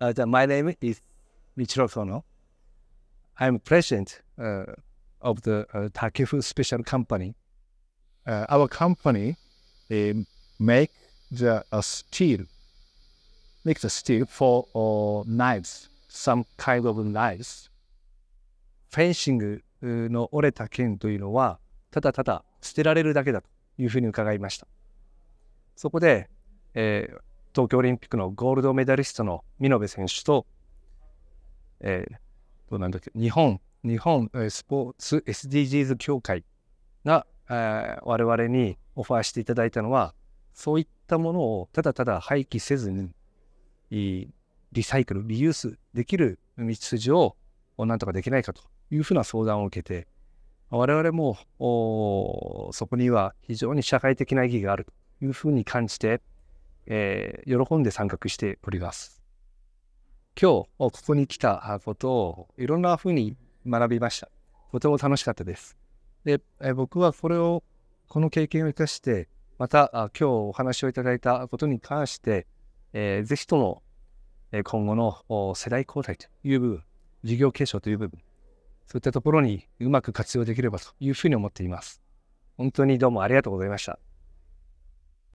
Uh, the, my name is Michiro Sono. I'm president uh, of the uh, t a k i f u Special Company. Uh, our company make the steel, make the steel for knives, some kind of knives. フェンシングの折れた剣というのはただただ捨てられるだけだというふうに伺いました。そこで、えー、東京オリンピックのゴールドメダリストの見延選手と、えー、どうなんだっけ、日本、日本スポーツ SDGs 協会が、えー、我々にオファーしていただいたのは、そういったものをただただ廃棄せずに、リサイクル、リユースできる道筋をなんとかできないかというふうな相談を受けて、我々もそこには非常に社会的な意義があるというふうに感じて、えー、喜んで参画しております。今日、ここに来たことをいろんなふうに学びました。とても楽しかったです。で、えー、僕はこれを、この経験を生かして、また今日お話をいただいたことに関して、えー、ぜひとも、え今後の世代交代という部分、事業継承という部分、そういったところにうまく活用できればというふうに思っています。本当にどうもありがとうございました。